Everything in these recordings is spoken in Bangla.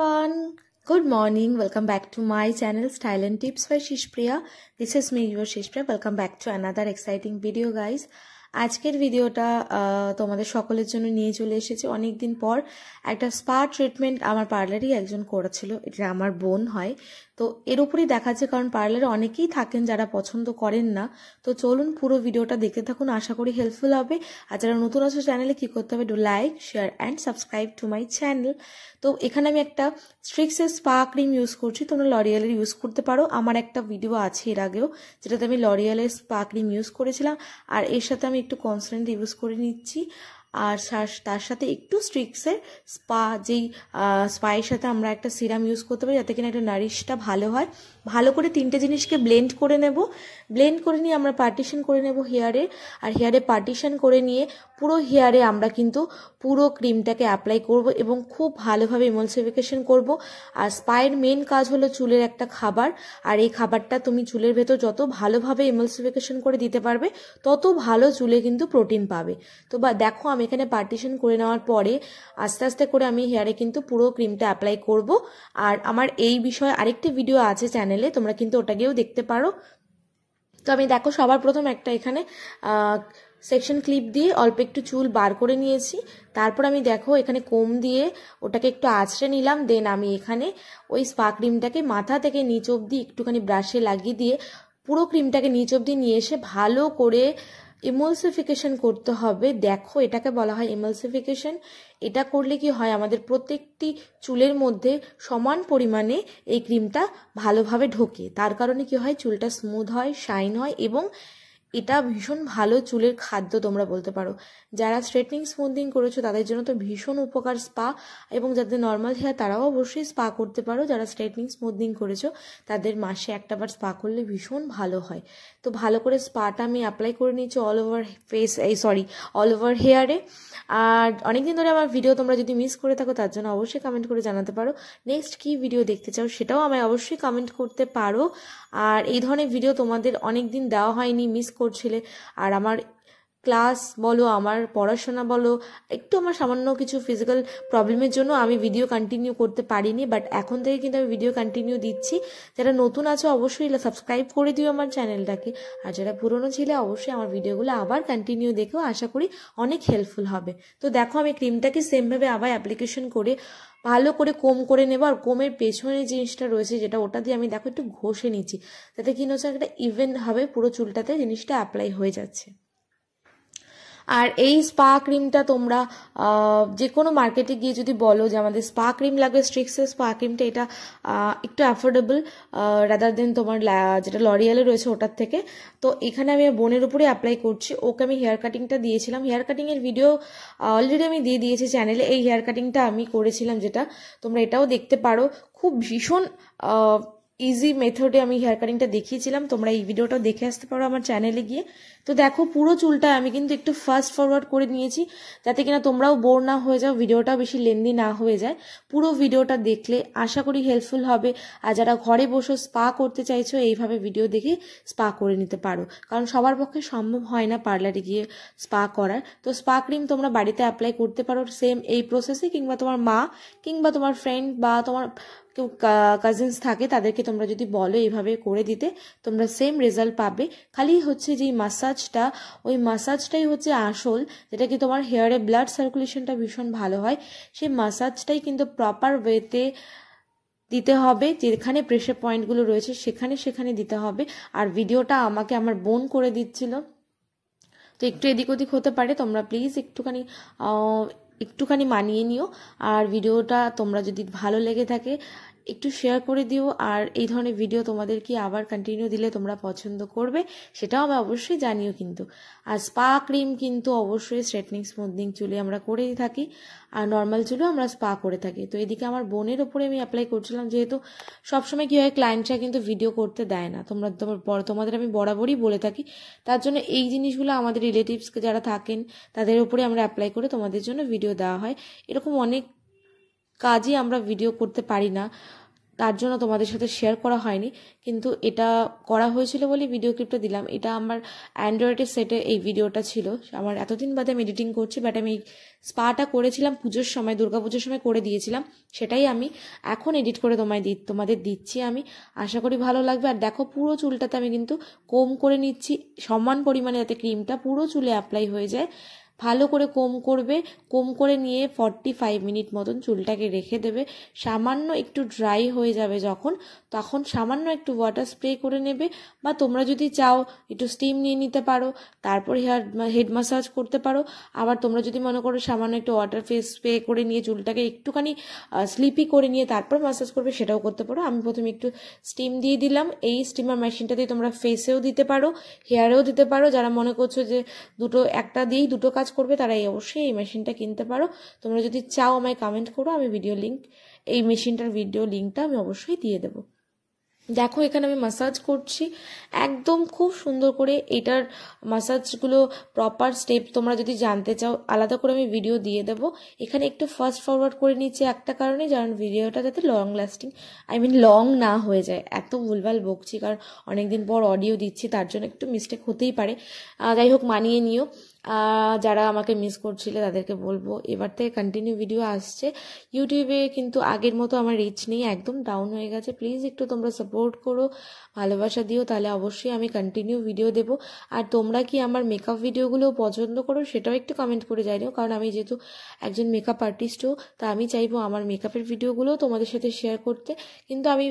everyone good morning welcome back to my channel style and tips by shishpriya this is me your shishpriya welcome back to another exciting video guys আজকের ভিডিওটা তোমাদের সকলের জন্য নিয়ে চলে এসেছি অনেক দিন পর একটা স্পা ট্রিটমেন্ট আমার পার্লারই একজন করেছিল এটা আমার বোন হয় তো এর উপরই দেখাচ্ছে কারণ পার্লারে অনেকেই থাকেন যারা পছন্দ করেন না তো চলুন পুরো ভিডিওটা দেখতে থাকুন আশা করি হেল্পফুল হবে আর যারা নতুন আছে চ্যানেলে কি করতে হবে do like share and subscribe to my channel তো এখানে আমি একটা স্ট্রিক্সের স্পা ক্রিম ইউজ করছি তোমরা লরিয়ালের ইউজ করতে পারো আমার একটা ভিডিও আছে এর আগেও যেটাতে আমি লরিয়ালের স্পা ক্রিম ইউজ করেছিলাম আর এর সাথে আমি একটু কনসেন্ট ইউজ করে নিচ্ছি আর তার সাথে একটু স্ট্রিক্সের স্পা যেই স্পায়ের সাথে আমরা একটা সিরাম ইউজ করতে পারি যাতে কিনা একটা নারিশটা ভালো হয় ভালো করে তিনটে জিনিসকে ব্লেন্ড করে নেব ব্লেন্ড করে নিয়ে আমরা পার্টিশন করে নেব হেয়ারে আর হেয়ারে পার্টিশন করে নিয়ে পুরো হেয়ারে আমরা কিন্তু পুরো ক্রিমটাকে অ্যাপ্লাই করব এবং খুব ভালোভাবে ইমলসিফিকেশন করব আর স্পায়ের মেন কাজ হলো চুলের একটা খাবার আর এই খাবারটা তুমি চুলের ভেতর যত ভালোভাবে ইমলসিফিকেশন করে দিতে পারবে তত ভালো চুলে কিন্তু প্রোটিন পাবে তো বা দেখো আমি এখানে পার্টিশন করে নেওয়ার পরে আস্তে আস্তে করে আমি হেয়ারে কিন্তু পুরো ক্রিমটা অ্যাপ্লাই করব আর আমার এই বিষয়ে আরেকটি ভিডিও আছে চ্যানেলে তোমরা কিন্তু ওটা গিয়েও দেখতে পারো তো আমি দেখো সবার প্রথম একটা এখানে সেকশন ক্লিপ দিয়ে অল্প একটু চুল বার করে নিয়েছি তারপর আমি দেখো এখানে কোম দিয়ে ওটাকে একটু আছড়ে নিলাম দেন আমি এখানে ওই স্পা ক্রিমটাকে মাথা থেকে নিচ অবধি একটুখানি ব্রাশে লাগিয়ে দিয়ে পুরো ক্রিমটাকে নিচ অবধি নিয়ে এসে ভালো করে ইমলসিফিকেশন করতে হবে দেখো এটাকে বলা হয় ইমলসিফিকেশন এটা করলে কি হয় আমাদের প্রত্যেকটি চুলের মধ্যে সমান পরিমাণে এই ক্রিমটা ভালোভাবে ঢোকে তার কারণে কি হয় চুলটা স্মুথ হয় শাইন হয় এবং এটা ভীষণ ভালো চুলের খাদ্য তোমরা বলতে পারো যারা স্ট্রেটনিং স্মুথনিং করেছো তাদের জন্য তো ভীষণ উপকার স্পা এবং যাদের নর্মাল হেয়ার তারাও অবশ্যই স্পা করতে পারো যারা স্ট্রেটনিং স্মুথনিং করেছো তাদের মাসে একটাবার স্পা করলে ভীষণ ভালো হয় তো ভালো করে স্পাটা আমি অ্যাপ্লাই করে নিয়েছি অল ওভার ফেস এই সরি অল ওভার হেয়ারে আর অনেকদিন ধরে আমার ভিডিও তোমরা যদি মিস করে থাকো তার জন্য অবশ্যই কমেন্ট করে জানাতে পারো নেক্সট কি ভিডিও দেখতে চাও সেটাও আমায় অবশ্যই কমেন্ট করতে পারো আর এই ধরনের ভিডিও তোমাদের অনেক দিন দেওয়া হয়নি মিস করছিলে আর আমার ক্লাস বলো আমার পড়াশোনা বলো একটু আমার সামান্য কিছু ফিজিক্যাল প্রবলেমের জন্য আমি ভিডিও কন্টিনিউ করতে পারিনি বাট এখন থেকে কিন্তু আমি ভিডিও কন্টিনিউ দিচ্ছি যারা নতুন আছো অবশ্যই সাবস্ক্রাইব করে দিও আমার চ্যানেলটাকে আর যারা পুরনো ছিলে অবশ্যই আমার ভিডিওগুলো আবার কন্টিনিউ দেখেও আশা করি অনেক হেল্পফুল হবে তো দেখো আমি ক্রিমটাকে সেমভাবে আবার অ্যাপ্লিকেশন করে ভালো করে কম করে নেবো আর কোমের পেছনে জিনিসটা রয়েছে যেটা ওটা দিয়ে আমি দেখো একটু ঘষে নিচ্ছি যাতে কি হচ্ছে একটা ইভেন্ট হবে পুরো চুলটাতে জিনিসটা অ্যাপ্লাই হয়ে যাচ্ছে আর এই স্পা ক্রিমটা তোমরা যে কোনো মার্কেটে গিয়ে যদি বলো যে আমাদের স্পা ক্রিম লাগবে স্ট্রিক্সের স্পা ক্রিমটা এটা একটু অ্যাফোর্ডেবল রাদার দেন তোমার যেটা লরিয়ালে রয়েছে ওটার থেকে তো এখানে আমি বোনের উপরে অ্যাপ্লাই করছি ওকে আমি হেয়ার কাটিংটা দিয়েছিলাম হেয়ার কাটিংয়ের ভিডিও অলরেডি আমি দিয়ে দিয়েছি চ্যানেলে এই হেয়ার কাটিংটা আমি করেছিলাম যেটা তোমরা এটাও দেখতে পারো খুব ভীষণ ইজি মেথডে আমি হেয়ার কাটিংটা দেখিয়েছিলাম তোমরা এই ভিডিওটা দেখে আসতে পারো আমার চ্যানেলে গিয়ে তো দেখো পুরো চুলটা আমি কিন্তু একটু ফাস্ট ফরওয়ার্ড করে নিয়েছি যাতে কিনা তোমরাও বোর না হয়ে যাও ভিডিওটা বেশি লেন্দি না হয়ে যায় পুরো ভিডিওটা দেখলে আশা করি হেল্পফুল হবে আর যারা ঘরে বসে স্পা করতে চাইছো এইভাবে ভিডিও দেখে স্পা করে নিতে পারো কারণ সবার পক্ষে সম্ভব হয় না পার্লারে গিয়ে স্পা করার তো স্পা ক্রিম তোমরা বাড়িতে অ্যাপ্লাই করতে পারো সেম এই প্রসেসে কিংবা তোমার মা কিংবা তোমার ফ্রেন্ড বা তোমার তো কাজিনস থাকে তাদেরকে তোমরা যদি বলো এইভাবে করে দিতে তোমরা সেম রেজাল্ট পাবে খালি হচ্ছে যে মাসাজটা ওই মাসাজটাই হচ্ছে আসল যেটা কি তোমার হেয়ারে ব্লাড সার্কুলেশনটা ভীষণ ভালো হয় সেই মাসাজটাই কিন্তু প্রপার ওয়েতে দিতে হবে যেখানে প্রেশার পয়েন্টগুলো রয়েছে সেখানে সেখানে দিতে হবে আর ভিডিওটা আমাকে আমার বোন করে দিচ্ছিল তো একটু এদিক ওদিক হতে পারে তোমরা প্লিজ একটুখানি একটুখানি মানিয়ে নিও আর ভিডিওটা তোমরা যদি ভালো লেগে থাকে একটু শেয়ার করে দিও আর এই ধরনের ভিডিও তোমাদের কি আবার কন্টিনিউ দিলে তোমরা পছন্দ করবে সেটাও আমি অবশ্যই জানিও কিন্তু আর স্পা ক্রিম কিন্তু অবশ্যই স্ট্রেটনিং স্মুথনিং চুলে আমরা করেই থাকি আর নর্মাল চুলেও আমরা স্পা করে থাকি তো এদিকে আমার বোনের ওপরে আমি অ্যাপ্লাই করছিলাম যেহেতু সবসময় কী হয় ক্লায়েন্টরা কিন্তু ভিডিও করতে দেয় না তোমরা তোমার তোমাদের আমি বরাবরই বলে থাকি তার জন্য এই জিনিসগুলো আমাদের রিলেটিভসকে যারা থাকেন তাদের উপরে আমরা অ্যাপ্লাই করে তোমাদের জন্য ভিডিও দেওয়া হয় এরকম অনেক কাজই আমরা ভিডিও করতে পারি না তার জন্য তোমাদের সাথে শেয়ার করা হয়নি কিন্তু এটা করা হয়েছিল বলে ভিডিও ক্লিপটা দিলাম এটা আমার অ্যান্ড্রয়েডের সেটে এই ভিডিওটা ছিল আমার এতদিন বাদে আমি এডিটিং করছি বাট আমি স্পাটা করেছিলাম পুজোর সময় পুজোর সময় করে দিয়েছিলাম সেটাই আমি এখন এডিট করে তোমায় দি তোমাদের দিচ্ছি আমি আশা করি ভালো লাগবে আর দেখো পুরো চুলটাতে আমি কিন্তু কম করে নিচ্ছি সমান পরিমাণে যাতে ক্রিমটা পুরো চুলে অ্যাপ্লাই হয়ে যায় ভালো করে কম করবে কম করে নিয়ে ফর্টি ফাইভ মিনিট মতন চুলটাকে রেখে দেবে সামান্য একটু ড্রাই হয়ে যাবে যখন তখন সামান্য একটু ওয়াটার স্প্রে করে নেবে বা তোমরা যদি চাও একটু স্টিম নিয়ে নিতে পারো তারপর হেয়ার হেড ম্যাসাজ করতে পারো আবার তোমরা যদি মনে করো সামান্য একটু ওয়াটার ফেস স্প্রে করে নিয়ে চুলটাকে একটুখানি স্লিপি করে নিয়ে তারপর মাসাজ করবে সেটাও করতে পারো আমি প্রথমে একটু স্টিম দিয়ে দিলাম এই স্টিমার মেশিনটা দিয়ে তোমরা ফেসেও দিতে পারো হেয়ারেও দিতে পারো যারা মনে করছো যে দুটো একটা দিয়েই দুটো কাজ কাজ করবে তারা এই অবশ্যই এই মেশিনটা কিনতে পারো তোমরা যদি চাও আমায় কমেন্ট করো আমি ভিডিও লিঙ্ক এই মেশিনটার ভিডিও লিঙ্কটা আমি অবশ্যই দিয়ে দেবো দেখো এখানে আমি মাসাজ করছি একদম খুব সুন্দর করে এটার মাসাজগুলো প্রপার স্টেপ তোমরা যদি জানতে চাও আলাদা করে আমি ভিডিও দিয়ে দেবো এখানে একটু ফাস্ট ফরওয়ার্ড করে নিচ্ছি একটা কারণে যেমন ভিডিওটা যাতে long lasting I mean long না হয়ে যায় এত ভুলভাল বকছি কারণ অনেকদিন পর অডিও দিচ্ছি তার জন্য একটু মিস্টেক হতেই পারে যাই হোক মানিয়ে নিও যারা আমাকে মিস করছিলে তাদেরকে বলবো এবার থেকে কন্টিনিউ ভিডিও আসছে ইউটিউবে কিন্তু আগের মতো আমার রিচ নেই একদম ডাউন হয়ে গেছে প্লিজ একটু তোমরা সাপোর্ট করো ভালোবাসা দিও তাহলে অবশ্যই আমি কন্টিনিউ ভিডিও দেবো আর তোমরা কি আমার মেকআপ ভিডিওগুলো পছন্দ করো সেটাও একটু কমেন্ট করে জানিও কারণ আমি যেহেতু একজন মেকআপ আর্টিস্টও তা আমি চাইবো আমার মেকআপের ভিডিওগুলো তোমাদের সাথে শেয়ার করতে কিন্তু আমি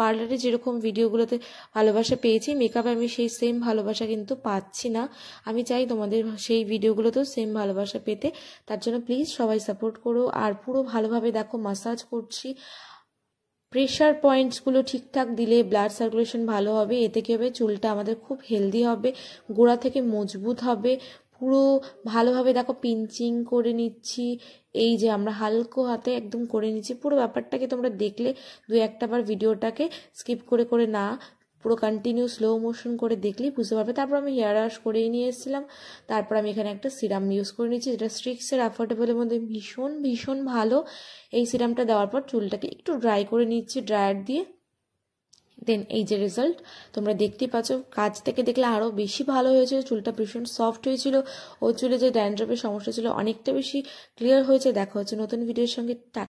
পার্লারে যেরকম ভিডিওগুলোতে ভালোবাসা পেয়েছি মেকআপে আমি সেই সেম ভালোবাসা কিন্তু পাচ্ছি না আমি চাই তোমাদের সেই এই ভিডিওগুলোতেও সেম ভালোবাসা পেতে তার জন্য প্লিজ সবাই সাপোর্ট করো আর পুরো ভালোভাবে দেখো মাসাজ করছি প্রেশার পয়েন্টসগুলো ঠিকঠাক দিলে ব্লাড সার্কুলেশন ভালো হবে এতে কী হবে চুলটা আমাদের খুব হেলদি হবে গোড়া থেকে মজবুত হবে পুরো ভালোভাবে দেখো পিঞ্চিং করে নিচ্ছি এই যে আমরা হালকো হাতে একদম করে নিচ্ছি পুরো ব্যাপারটাকে তোমরা দেখলে দু একটা বার ভিডিওটাকে স্কিপ করে করে না পুরো কন্টিনিউ স্লো মোশন করে দেখলেই বুঝতে পারবে তারপর আমি হেয়ার ওয়াশ করেই নিয়ে এসেছিলাম তারপর আমি এখানে একটা সিরাম ইউজ করে নিয়েছি যেটা স্ট্রিক্সের অ্যাফোর্ডেবলের মধ্যে ভীষণ ভীষণ ভালো এই সিরামটা দেওয়ার পর চুলটাকে একটু ড্রাই করে নিচ্ছি ড্রায়ার দিয়ে দেন এই যে রেজাল্ট তোমরা দেখতে পাচ্ছ কাজ থেকে দেখলে আরও বেশি ভালো হয়েছে চুলটা ভীষণ সফট হয়েছিল ও চুলে যে ড্যান্ড্রপের সমস্যা ছিল অনেকটা বেশি ক্লিয়ার হয়েছে দেখা হচ্ছে নতুন ভিডিওর সঙ্গে